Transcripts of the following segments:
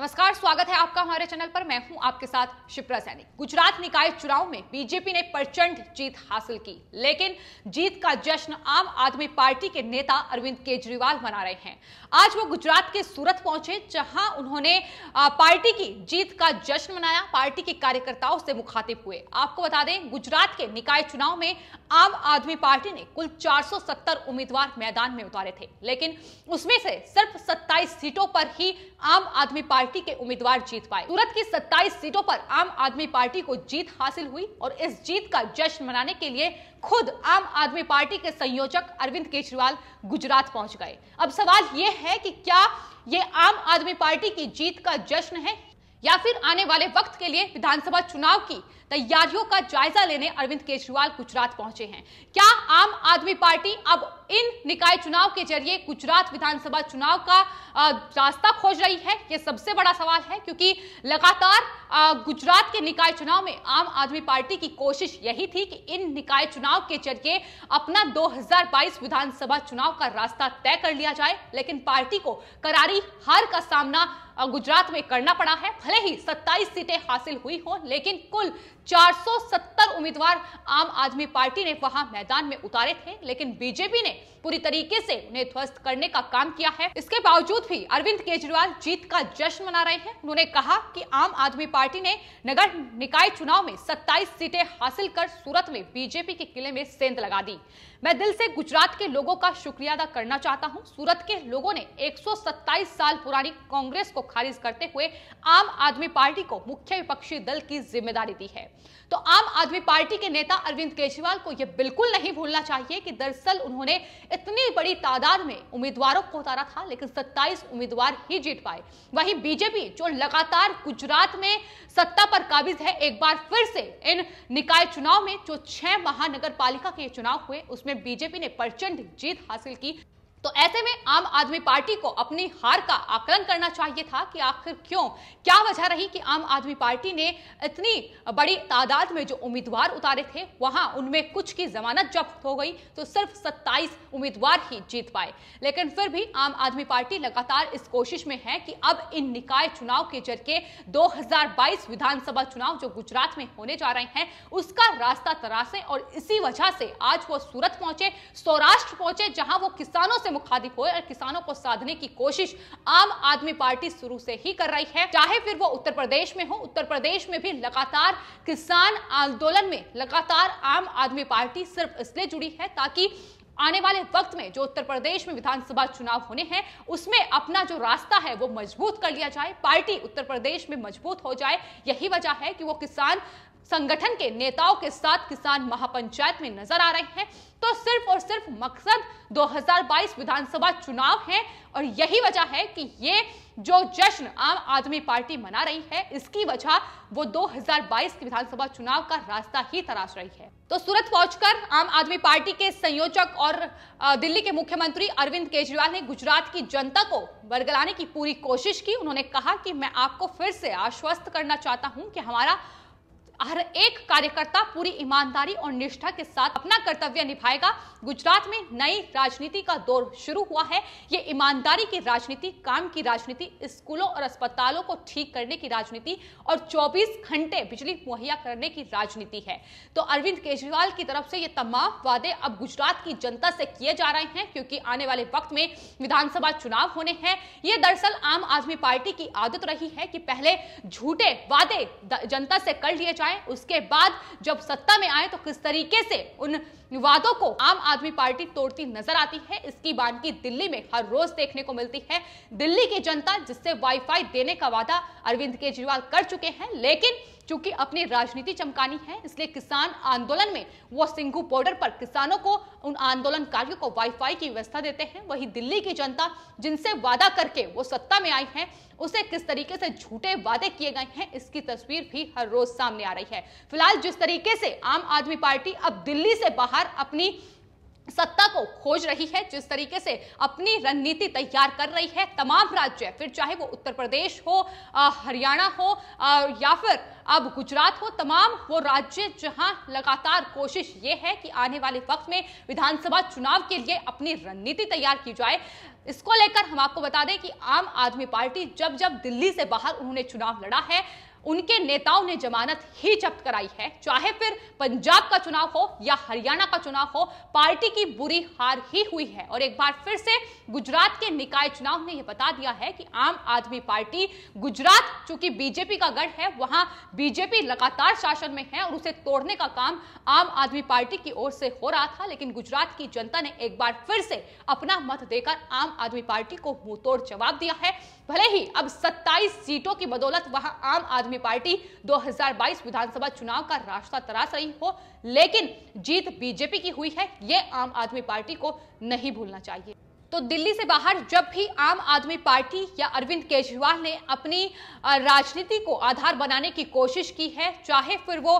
नमस्कार स्वागत है आपका हमारे चैनल पर मैं हूं आपके साथ शिप्रा सैनी गुजरात निकाय चुनाव में बीजेपी ने प्रचंड जीत हासिल की लेकिन जीत का जश्न आम आदमी पार्टी के नेता अरविंद केजरीवाल मना रहे हैं आज वो गुजरात के सूरत पहुंचे जहां उन्होंने पार्टी की जीत का जश्न मनाया पार्टी के कार्यकर्ताओं से मुखातिब हुए आपको बता दें गुजरात के निकाय चुनाव में आम आदमी पार्टी ने कुल चार उम्मीदवार मैदान में उतारे थे लेकिन उसमें से सिर्फ सत्ताईस सीटों पर ही आम आदमी पार्टी पार्टी के उम्मीदवार जीत पाए सूरत की 27 सीटों पर आम आदमी पार्टी को जीत हासिल हुई और इस जीत का जश्न मनाने के लिए खुद आम आदमी पार्टी के संयोजक अरविंद केजरीवाल गुजरात पहुंच गए अब सवाल यह है कि क्या ये आम आदमी पार्टी की जीत का जश्न है या फिर आने वाले वक्त के लिए विधानसभा चुनाव की तैयारियों का जायजा लेने अरविंद केजरीवाल गुजरात पहुंचे हैं क्या आम आदमी पार्टी अब इन निकाय चुनाव के जरिए गुजरात विधानसभा चुनाव का रास्ता खोज रही है यह सबसे बड़ा सवाल है क्योंकि लगातार गुजरात के निकाय चुनाव में आम आदमी पार्टी की कोशिश यही थी कि इन निकाय चुनाव के जरिए अपना 2022 विधानसभा चुनाव का रास्ता तय कर लिया जाए लेकिन पार्टी को करारी हार का सामना गुजरात में करना पड़ा है भले ही 27 सीटें हासिल हुई हो लेकिन कुल 470 उम्मीदवार आम आदमी पार्टी ने वहां मैदान में उतारे थे लेकिन बीजेपी ने पूरी तरीके से उन्हें ध्वस्त करने का काम किया है इसके बावजूद भी अरविंद केजरीवाल जीत का जश्न मना रहे हैं उन्होंने कहा कि आम आदमी पार्टी ने नगर निकाय चुनाव में 27 सीटें हासिल कर सूरत में बीजेपी के किले में सेंध लगा दी मैं दिल से गुजरात के लोगों का शुक्रिया अदा करना चाहता हूं सूरत के लोगों ने एक साल पुरानी कांग्रेस को खारिज करते हुए आम आदमी पार्टी को मुख्य विपक्षी दल की जिम्मेदारी दी है तो आम आदमी पार्टी के नेता अरविंद केजरीवाल को यह बिल्कुल नहीं भूलना चाहिए कि दरअसल उन्होंने इतनी बड़ी तादाद में उम्मीदवारों को उतारा था लेकिन 27 उम्मीदवार ही जीत पाए वहीं बीजेपी जो लगातार गुजरात में सत्ता पर काबिज है एक बार फिर से इन निकाय चुनाव में जो छह महानगर पालिका के चुनाव हुए उसमें बीजेपी ने प्रचंड जीत हासिल की तो ऐसे में आम आदमी पार्टी को अपनी हार का आकलन करना चाहिए था कि आखिर क्यों क्या वजह रही कि आम आदमी पार्टी ने इतनी बड़ी तादाद में जो उम्मीदवार उतारे थे वहां उनमें कुछ की जमानत जब्त हो गई तो सिर्फ 27 उम्मीदवार ही जीत पाए लेकिन फिर भी आम आदमी पार्टी लगातार इस कोशिश में है कि अब इन निकाय चुनाव के जरिए दो विधानसभा चुनाव जो गुजरात में होने जा रहे हैं उसका रास्ता तरासे और इसी वजह से आज वो सूरत पहुंचे सौराष्ट्र पहुंचे जहां वो किसानों से से मुखातिब हुए और किसानों को साधने की कोशिश आम आदमी पार्टी शुरू से ही कर रही है चाहे फिर वो उत्तर प्रदेश में हो उत्तर प्रदेश में भी लगातार किसान आंदोलन में लगातार आम आदमी पार्टी सिर्फ इसलिए जुड़ी है ताकि आने वाले वक्त में जो उत्तर प्रदेश में विधानसभा चुनाव होने हैं उसमें अपना जो रास्ता है वो मजबूत कर लिया जाए पार्टी उत्तर प्रदेश में मजबूत हो जाए यही वजह है कि वो किसान संगठन के नेताओं के साथ किसान महापंचायत में नजर आ रहे हैं तो सिर्फ और सिर्फ मकसद 2022 विधानसभा चुनाव है और यही वजह है कि ये जो जश्न आम आदमी पार्टी मना रही है इसकी वजह वो 2022 के विधानसभा चुनाव का रास्ता ही तराश रही है तो सूरत पहुंचकर आम आदमी पार्टी के संयोजक और दिल्ली के मुख्यमंत्री अरविंद केजरीवाल ने गुजरात की जनता को बरगलाने की पूरी कोशिश की उन्होंने कहा कि मैं आपको फिर से आश्वस्त करना चाहता हूं कि हमारा हर एक कार्यकर्ता पूरी ईमानदारी और निष्ठा के साथ अपना कर्तव्य निभाएगा गुजरात में नई राजनीति का दौर शुरू हुआ है ये ईमानदारी की राजनीति काम की राजनीति स्कूलों और अस्पतालों को ठीक करने की राजनीति और 24 घंटे बिजली मुहैया करने की राजनीति है तो अरविंद केजरीवाल की तरफ से ये तमाम वादे अब गुजरात की जनता से किए जा रहे हैं क्योंकि आने वाले वक्त में विधानसभा चुनाव होने हैं ये दरअसल आम आदमी पार्टी की आदत रही है कि पहले झूठे वादे जनता से कर लिए जाए उसके बाद जब सत्ता में आए तो किस तरीके से उन विवादों को आम आदमी पार्टी तोड़ती नजर आती है इसकी बानगी दिल्ली में हर रोज देखने को मिलती है दिल्ली की जनता जिससे वाईफाई देने का वादा अरविंद केजरीवाल कर चुके हैं लेकिन चूंकि अपनी राजनीति चमकानी है इसलिए किसान आंदोलन में वो सिंघू बॉर्डर पर किसानों को उन आंदोलनकारियों को वाईफाई की व्यवस्था देते हैं वही दिल्ली की जनता जिनसे वादा करके वो सत्ता में आई है उसे किस तरीके से झूठे वादे किए गए हैं इसकी तस्वीर भी हर रोज सामने आ रही है फिलहाल जिस तरीके से आम आदमी पार्टी अब दिल्ली से बाहर सरकार अपनी सत्ता को खोज रही है जिस तरीके से अपनी रणनीति तैयार कर रही है तमाम राज्य फिर चाहे वो उत्तर प्रदेश हो हरियाणा हो आ, या फिर अब गुजरात हो तमाम वो राज्य जहां लगातार कोशिश ये है कि आने वाले वक्त में विधानसभा चुनाव के लिए अपनी रणनीति तैयार की जाए इसको लेकर हम आपको बता दें कि आम आदमी पार्टी जब जब दिल्ली से बाहर उन्होंने चुनाव लड़ा है उनके नेताओं ने जमानत ही जब्त कराई है चाहे फिर पंजाब का चुनाव हो या हरियाणा का चुनाव हो पार्टी की बुरी हार ही हुई है और एक बार फिर से गुजरात के निकाय चुनाव ने यह बता दिया है कि आम आदमी पार्टी गुजरात चूंकि बीजेपी का गढ़ है वहां बीजेपी लगातार शासन में है और उसे तोड़ने का काम आम आदमी पार्टी की ओर से हो रहा था लेकिन गुजरात की जनता ने एक बार फिर से अपना मत देकर आम आदमी पार्टी को मुंह तोड़ जवाब दिया है भले ही अब 27 सीटों की बदौलत वहां आम आदमी पार्टी 2022 विधानसभा चुनाव का रास्ता तराश रही हो लेकिन जीत बीजेपी की हुई है ये आम आदमी पार्टी को नहीं भूलना चाहिए तो दिल्ली से बाहर जब भी आम आदमी पार्टी या अरविंद केजरीवाल ने अपनी राजनीति को आधार बनाने की कोशिश की है चाहे फिर वो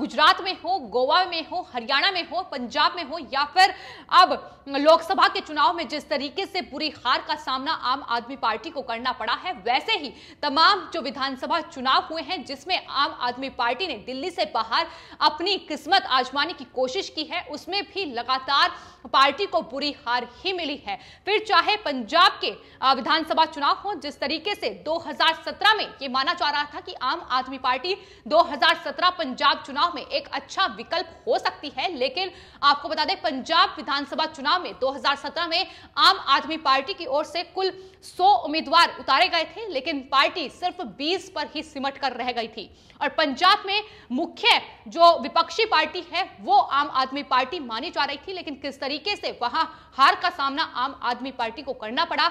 गुजरात में हो गोवा में हो हरियाणा में हो पंजाब में हो या फिर अब लोकसभा के चुनाव में जिस तरीके से बुरी हार का सामना आम आदमी पार्टी को करना पड़ा है वैसे ही तमाम जो विधानसभा चुनाव हुए हैं जिसमें आम आदमी पार्टी ने दिल्ली से बाहर अपनी किस्मत आजमाने की कोशिश की है उसमें भी लगातार पार्टी को बुरी हार ही मिली है फिर चाहे पंजाब के विधानसभा चुनाव हो जिस तरीके से 2017 में ये माना जा रहा था कि आम आदमी पार्टी 2017 पंजाब चुनाव में एक अच्छा विकल्प हो सकती है लेकिन आपको बता दें पंजाब विधानसभा चुनाव में 2017 में आम आदमी पार्टी की ओर से कुल 100 उम्मीदवार उतारे गए थे लेकिन पार्टी सिर्फ 20 पर ही सिमट कर रह गई थी और पंजाब में मुख्य जो विपक्षी पार्टी है वो आम आदमी पार्टी मानी जा रही थी लेकिन किस तरीके से वहां हार का सामना आम आम आदमी पार्टी को करना पड़ा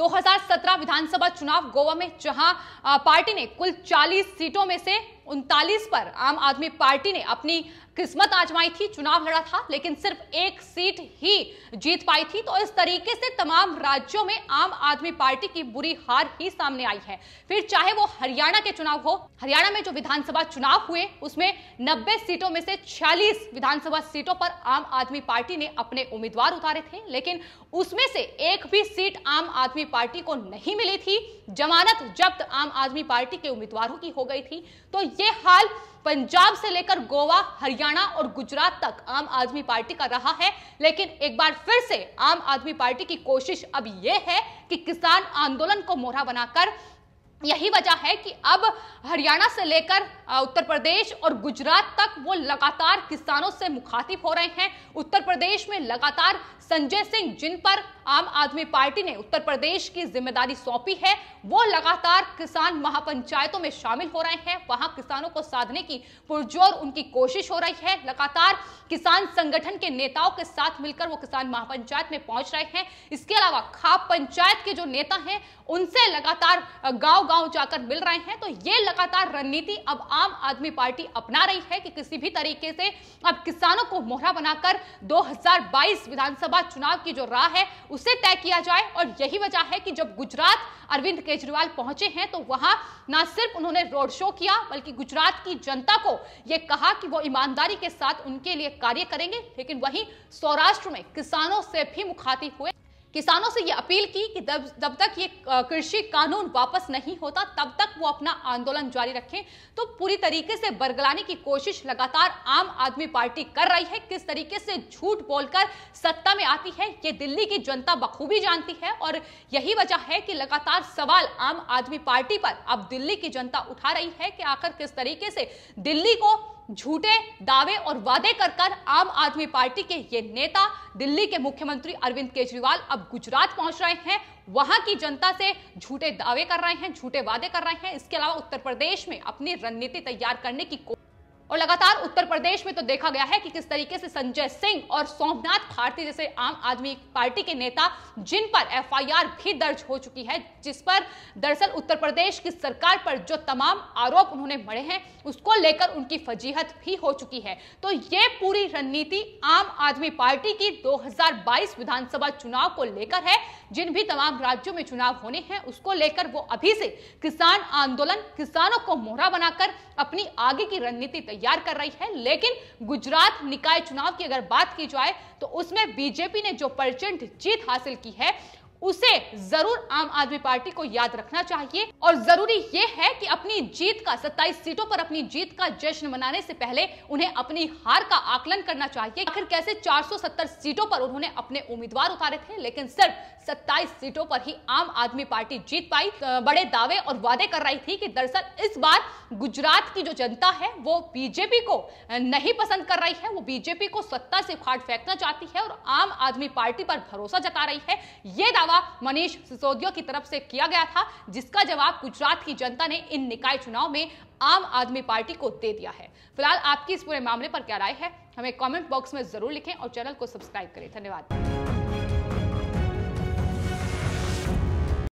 2017 विधानसभा चुनाव गोवा में जहां पार्टी ने कुल 40 सीटों में से उनतालीस पर आम आदमी पार्टी ने अपनी किस्मत आजमाई थी चुनाव लड़ा था लेकिन सिर्फ एक सीट ही जीत पाई थी तो इस तरीके से तमाम राज्यों में आम आदमी पार्टी की बुरी हार ही सामने आई है फिर चाहे वो हरियाणा के चुनाव हो हरियाणा में जो विधानसभा चुनाव हुए उसमें नब्बे सीटों में से छियालीस विधानसभा सीटों पर आम आदमी पार्टी ने अपने उम्मीदवार उतारे थे लेकिन उसमें से एक भी सीट आम आदमी पार्टी को नहीं मिली थी जमानत जब्त आम आदमी पार्टी के उम्मीदवारों की हो गई थी तो ये हाल पंजाब से लेकर गोवा हरियाणा और गुजरात तक आम आदमी पार्टी का रहा है लेकिन एक बार फिर से आम आदमी पार्टी की कोशिश अब यह है कि किसान आंदोलन को मोहरा बनाकर यही वजह है कि अब हरियाणा से लेकर उत्तर प्रदेश और गुजरात तक वो लगातार किसानों से मुखातिब हो रहे हैं उत्तर प्रदेश में लगातार संजय सिंह जिन पर आम आदमी पार्टी ने उत्तर प्रदेश की जिम्मेदारी सौंपी है वो लगातार किसान महापंचायतों में शामिल हो रहे हैं वहां किसानों को साधने की पुरजोर उनकी कोशिश हो रही है लगातार किसान संगठन के नेताओं के साथ मिलकर वो किसान महापंचायत में पहुंच रहे हैं इसके अलावा खाप पंचायत के जो नेता हैं उनसे लगातार गांव गांव जाकर मिल रहे हैं तो ये लगातार रणनीति अब आम आदमी पार्टी अपना रही है कि किसी भी तरीके से अब किसानों को मोहरा बनाकर 2022 विधानसभा चुनाव की जो राह है उसे तय किया जाए और यही वजह है कि जब गुजरात अरविंद केजरीवाल पहुंचे हैं तो वहां ना सिर्फ उन्होंने रोड शो किया बल्कि गुजरात की जनता को यह कहा कि वो ईमानदारी के साथ उनके लिए कार्य करेंगे लेकिन वहीं सौराष्ट्र में किसानों से भी मुखातिब हुए किसानों से ये अपील की कि जब जब तक ये कृषि कानून वापस नहीं होता तब तक वो अपना आंदोलन जारी रखें तो पूरी तरीके से बरगलाने की कोशिश लगातार आम आदमी पार्टी कर रही है किस तरीके से झूठ बोलकर सत्ता में आती है ये दिल्ली की जनता बखूबी जानती है और यही वजह है कि लगातार सवाल आम आदमी पार्टी पर अब दिल्ली की जनता उठा रही है कि आखिर किस तरीके से दिल्ली को झूठे दावे और वादे कर कर आम आदमी पार्टी के ये नेता दिल्ली के मुख्यमंत्री अरविंद केजरीवाल अब गुजरात पहुंच रहे हैं वहां की जनता से झूठे दावे कर रहे हैं झूठे वादे कर रहे हैं इसके अलावा उत्तर प्रदेश में अपनी रणनीति तैयार करने की कोशिश और लगातार उत्तर प्रदेश में तो देखा गया है कि किस तरीके से संजय सिंह और सोमनाथ भारती जैसे आम आदमी पार्टी के नेता जिन पर एफआईआर भी दर्ज हो चुकी है जिस पर दरअसल उत्तर प्रदेश की सरकार पर जो तमाम आरोप उन्होंने मढ़े हैं उसको लेकर उनकी फजीहत भी हो चुकी है तो ये पूरी रणनीति आम आदमी पार्टी की दो विधानसभा चुनाव को लेकर है जिन भी तमाम राज्यों में चुनाव होने हैं उसको लेकर वो अभी से किसान आंदोलन किसानों को मोहरा बनाकर अपनी आगे की रणनीति तैयार तैयार कर रही है लेकिन गुजरात निकाय चुनाव की अगर बात की जाए तो उसमें बीजेपी ने जो प्रचंड जीत हासिल की है उसे जरूर आम आदमी पार्टी को याद रखना चाहिए और जरूरी यह है कि अपनी जीत का 27 सीटों पर अपनी जीत का जश्न मनाने से पहले उन्हें अपनी हार का आकलन करना चाहिए आखिर कैसे 470 सीटों पर उन्होंने अपने उम्मीदवार उतारे थे लेकिन सिर्फ सत्ताईस सीटों पर ही आम आदमी पार्टी जीत पाई बड़े दावे और वादे कर रही थी कि दरअसल इस बार गुजरात की जो जनता है वो बीजेपी को नहीं पसंद कर रही है वो बीजेपी को सत्ता से फाट फेंकना चाहती है और आम आदमी पार्टी पर भरोसा जता रही है ये दावा मनीष सिसोदिया की तरफ से किया गया था जिसका जवाब गुजरात की जनता ने इन निकाय चुनाव में आम आदमी पार्टी को दे दिया है फिलहाल आपकी इस पूरे मामले पर क्या राय है हमें कमेंट बॉक्स में जरूर लिखें और चैनल को सब्सक्राइब करें धन्यवाद